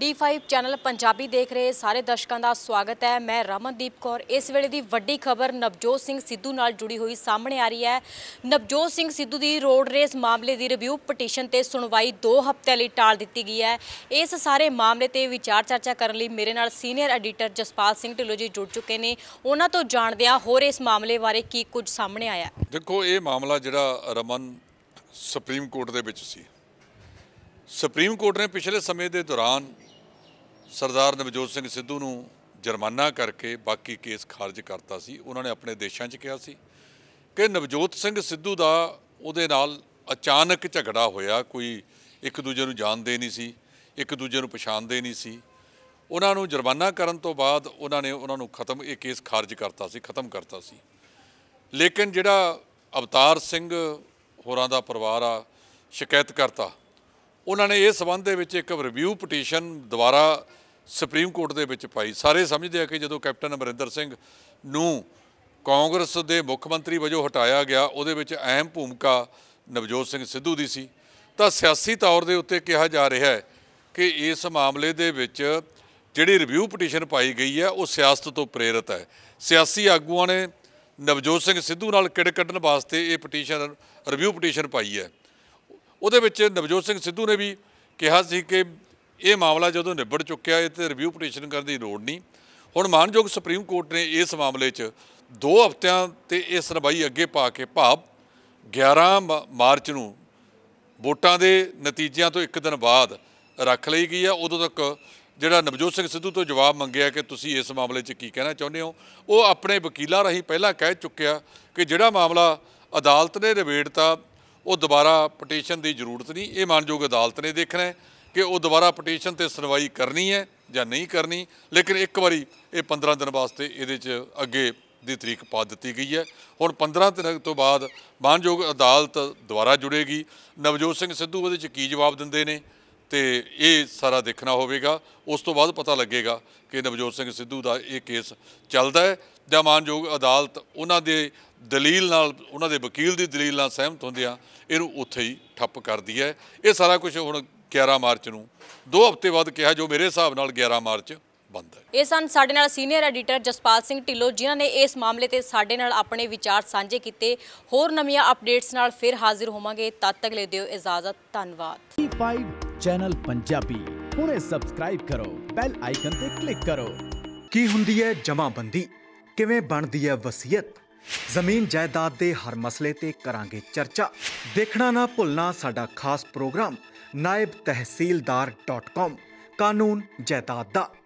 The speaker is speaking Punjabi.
D5 ਚੈਨਲ ਪੰਜਾਬੀ ਦੇਖ ਰਹੇ ਸਾਰੇ ਦਰਸ਼ਕਾਂ ਦਾ ਸਵਾਗਤ ਹੈ ਮੈਂ ਰਮਨਦੀਪ ਕੌਰ ਇਸ ਵੇਲੇ ਦੀ ਵੱਡੀ ਖਬਰ ਨਵਜੋਤ ਸਿੰਘ ਸਿੱਧੂ ਨਾਲ ਜੁੜੀ ਹੋਈ ਸਾਹਮਣੇ ਆ ਰਹੀ ਹੈ ਨਵਜੋਤ ਸਿੰਘ ਸਿੱਧੂ ਦੀ ਰੋਡ ਰੇਸ ਮਾਮਲੇ ਦੀ ਰਿਵਿਊ ਪਟੀਸ਼ਨ ਤੇ ਸੁਣਵਾਈ 2 ਹਫ਼ਤੇ ਲਈ ਟਾਲ ਦਿੱਤੀ ਗਈ ਹੈ ਇਸ ਸਾਰੇ ਮਾਮਲੇ ਤੇ ਵਿਚਾਰ ਚਰਚਾ ਕਰਨ ਲਈ ਮੇਰੇ ਨਾਲ ਸੀਨੀਅਰ ਐਡੀਟਰ ਜਸਪਾਲ ਸਿੰਘ ਢਿੱਲੋਂ ਜੀ ਜੁੜ ਚੁੱਕੇ ਨੇ ਉਹਨਾਂ ਤੋਂ ਜਾਣਦੇ ਆ ਹੋਰ ਇਸ ਮਾਮਲੇ ਬਾਰੇ ਕੀ ਕੁਝ ਸਾਹਮਣੇ ਆਇਆ ਦੇਖੋ ਇਹ ਮਾਮਲਾ ਜਿਹੜਾ ਰਮਨ ਸੁਪਰੀਮ ਕੋਰਟ ਦੇ ਵਿੱਚ ਸੀ ਸੁਪਰੀਮ ਕੋਰਟ ਨੇ ਪਿਛਲੇ ਸਮੇਂ ਦੇ ਦੌਰਾਨ ਸਰਦਾਰ ਨਵਜੋਤ ਸਿੰਘ ਸਿੱਧੂ ਨੂੰ ਜੁਰਮਾਨਾ ਕਰਕੇ ਬਾਕੀ ਕੇਸ ਖਾਰਜ ਕਰਤਾ ਸੀ ਉਹਨਾਂ ਨੇ ਆਪਣੇ ਦੇਸ਼ਾਂ 'ਚ ਕਿਹਾ ਸੀ ਕਿ ਨਵਜੋਤ ਸਿੰਘ ਸਿੱਧੂ ਦਾ ਉਹਦੇ ਨਾਲ ਅਚਾਨਕ ਝਗੜਾ ਹੋਇਆ ਕੋਈ ਇੱਕ ਦੂਜੇ ਨੂੰ ਜਾਣਦੇ ਨਹੀਂ ਸੀ ਇੱਕ ਦੂਜੇ ਨੂੰ ਪਛਾਣਦੇ ਨਹੀਂ ਸੀ ਉਹਨਾਂ ਨੂੰ ਜੁਰਮਾਨਾ ਕਰਨ ਤੋਂ ਬਾਅਦ ਉਹਨਾਂ ਨੇ ਉਹਨਾਂ ਨੂੰ ਖਤਮ ਇਹ ਕੇਸ ਖਾਰਜ ਕਰਤਾ ਸੀ ਖਤਮ ਕਰਤਾ ਸੀ ਲੇਕਿਨ ਜਿਹੜਾ ਅਵਤਾਰ ਸਿੰਘ ਹੋਰਾਂ ਦਾ ਪਰਿਵਾਰ ਆ ਸ਼ਿਕਾਇਤ ਕਰਤਾ ਉਹਨਾਂ ਨੇ ਇਸ ਸਬੰਧ ਦੇ ਵਿੱਚ ਇੱਕ ਰਿਵਿਊ ਪਟੀਸ਼ਨ ਦੁਆਰਾ ਸੁਪਰੀਮ ਕੋਰਟ ਦੇ ਵਿੱਚ ਪਾਈ ਸਾਰੇ ਸਮਝਦੇ ਆ ਕਿ ਜਦੋਂ ਕੈਪਟਨ ਅਮਰਿੰਦਰ ਸਿੰਘ ਨੂੰ ਕਾਂਗਰਸ ਦੇ ਮੁੱਖ ਮੰਤਰੀ ਵਜੋਂ ਹਟਾਇਆ ਗਿਆ ਉਹਦੇ ਵਿੱਚ ਅਹਿਮ ਭੂਮਿਕਾ ਨਵਜੋਤ ਸਿੰਘ ਸਿੱਧੂ ਦੀ ਸੀ ਤਾਂ ਸਿਆਸੀ ਤੌਰ ਦੇ ਉੱਤੇ ਕਿਹਾ ਜਾ ਰਿਹਾ ਹੈ ਕਿ ਇਸ ਮਾਮਲੇ ਦੇ ਵਿੱਚ ਜਿਹੜੀ ਰਿਵਿਊ ਪਟੀਸ਼ਨ ਪਾਈ ਗਈ ਹੈ ਉਹ ਸਿਆਸਤ ਤੋਂ ਪ੍ਰੇਰਿਤ ਹੈ ਸਿਆਸੀ ਆਗੂਆਂ ਨੇ ਨਵਜੋਤ ਸਿੰਘ ਸਿੱਧੂ ਨਾਲ ਕਿੜ ਕੱਢਣ ਵਾਸਤੇ ਇਹ ਪਟੀਸ਼ਨ ਰਿਵਿਊ ਪਟੀਸ਼ਨ ਪਾਈ ਹੈ ਉਹਦੇ ਵਿੱਚ ਨਵਜੋਤ ਸਿੰਘ ਸਿੱਧੂ ਨੇ ਵੀ ਕਿਹਾ ਸੀ ਕਿ ਇਹ ਮਾਮਲਾ ਜਦੋਂ ਨਿਬੜ ਚੁੱਕਿਆ ਇਹ ਤੇ ਰਿਵਿਊ ਪਟੀਸ਼ਨ ਕਰਨ ਦੀ ਲੋੜ ਨਹੀਂ ਹੁਣ ਮਾਨਯੋਗ ਸੁਪਰੀਮ ਕੋਰਟ ਨੇ ਇਸ ਮਾਮਲੇ 'ਚ 2 ਹਫ਼ਤਿਆਂ ਤੇ ਇਹ ਸੁਣਵਾਈ ਅੱਗੇ ਪਾ ਕੇ ਭਾਵ 11 ਮਾਰਚ ਨੂੰ ਵੋਟਾਂ ਦੇ ਨਤੀਜਿਆਂ ਤੋਂ ਇੱਕ ਦਿਨ ਬਾਅਦ ਰੱਖ ਲਈ ਗਈ ਆ ਉਦੋਂ ਤੱਕ ਜਿਹੜਾ ਨਵਜੋਤ ਸਿੰਘ ਸਿੱਧੂ ਤੋਂ ਜਵਾਬ ਮੰਗਿਆ ਕਿ ਤੁਸੀਂ ਇਸ ਮਾਮਲੇ 'ਚ ਕੀ ਕਹਿਣਾ ਚਾਹੁੰਦੇ ਹੋ ਉਹ ਆਪਣੇ ਵਕੀਲਾਂ ਰਾਹੀਂ ਪਹਿਲਾਂ ਕਹਿ ਚੁੱਕਿਆ ਕਿ ਜਿਹੜਾ ਮਾਮਲਾ ਅਦਾਲਤ ਨੇ ਨਿਬੇੜਤਾ ਉਹ ਦੁਬਾਰਾ ਪਟੀਸ਼ਨ ਦੀ ਜ਼ਰੂਰਤ ਨਹੀਂ ਇਹ ਮਾਨਯੋਗ ਅਦਾਲਤ ਨੇ ਦੇਖਣਾ ਕਿ ਉਹ ਦੁਬਾਰਾ ਪਟੀਸ਼ਨ ਤੇ ਸੁਣਵਾਈ ਕਰਨੀ ਹੈ ਜਾਂ ਨਹੀਂ ਕਰਨੀ ਲੇਕਿਨ ਇੱਕ ਵਾਰੀ ਇਹ 15 ਦਿਨ ਵਾਸਤੇ ਇਹਦੇ 'ਚ ਅੱਗੇ ਦੀ ਤਰੀਕ ਪਾ ਦਿੱਤੀ ਗਈ ਹੈ ਹੁਣ 15 ਦਿਨ ਤੋਂ ਬਾਅਦ ਮਾਨਯੋਗ ਅਦਾਲਤ ਦੁਬਾਰਾ ਜੁੜੇਗੀ ਨਵਜੋਤ ਸਿੰਘ ਸਿੱਧੂ ਉਹਦੇ 'ਚ ਕੀ ਜਵਾਬ ਦਿੰਦੇ ਨੇ ਤੇ ਇਹ ਸਾਰਾ ਦੇਖਣਾ ਹੋਵੇਗਾ ਉਸ ਤੋਂ ਬਾਅਦ ਪਤਾ ਲੱਗੇਗਾ ਕਿ ਨਵਜੋਤ ਸਿੰਘ ਸਿੱਧੂ ਦਾ ਇਹ ਕੇਸ ਚੱਲਦਾ ਹੈ ਜਾਂ ਮਾਨਯੋਗ ਅਦਾਲਤ ਉਹਨਾਂ ਦੇ ਦਲੀਲ ਨਾਲ ਉਹਨਾਂ ਦੇ ਵਕੀਲ ਦੀ ਦਲੀਲ ਨਾਲ ਸਹਿਮਤ ਹੁੰਦਿਆਂ ਇਹਨੂੰ ਉੱਥੇ ਹੀ ਠੱਪ ਕਰਦੀ ਹੈ ਇਹ ਸਾਰਾ ਕੁਝ ਹੁਣ 11 ਮਾਰਚ ਨੂੰ ਦੋ ਹਫ਼ਤੇ ਬਾਅਦ ਕਿਹਾ ਜੋ ਮੇਰੇ ਹਿਸਾਬ ਨਾਲ 11 ਮਾਰਚ ਬੰਦ ਹੈ ਇਹ ਸਨ ਸਾਡੇ ਨਾਲ ਸੀਨੀਅਰ ਐਡੀਟਰ ਜਸਪਾਲ ਸਿੰਘ ਢਿੱਲੋ ਜਿਨ੍ਹਾਂ ਨੇ ਇਸ ਮਾਮਲੇ ਤੇ ਸਾਡੇ ਨਾਲ ਆਪਣੇ ਵਿਚਾਰ ਸਾਂਝੇ ਕੀਤੇ ਹੋਰ ਨਵੀਆਂ ਅਪਡੇਟਸ ਨਾਲ ਫਿਰ ਹਾਜ਼ਰ ਹੋਵਾਂਗੇ ਤਦ ਤੱਕ ਲਈ ਦਿਓ ਇਜਾਜ਼ਤ ਧੰਨਵਾਦ ਚੈਨਲ ਪੰਜਾਬੀ ਹੁਣੇ ਸਬਸਕ੍ਰਾਈਬ ਕਰੋ ਬੈਲ ਆਈਕਨ ਤੇ ਕਲਿੱਕ ਕਰੋ ਕੀ ਹੁੰਦੀ ਹੈ ਜਮਾਬੰਦੀ ਕਿਵੇਂ ਬਣਦੀ ਹੈ ਵਸੀਅਤ ਜ਼ਮੀਨ ਜਾਇਦਾਦ ਦੇ ਹਰ ਮਸਲੇ ਤੇ ਕਰਾਂਗੇ ਚਰਚਾ ਦੇਖਣਾ ਨਾ ਭੁੱਲਣਾ ਸਾਡਾ ਖਾਸ ਪ੍ਰੋਗਰਾਮ naibtehsildar.com ਕਾਨੂੰਨ ਜਾਇਦਾਦ ਦਾ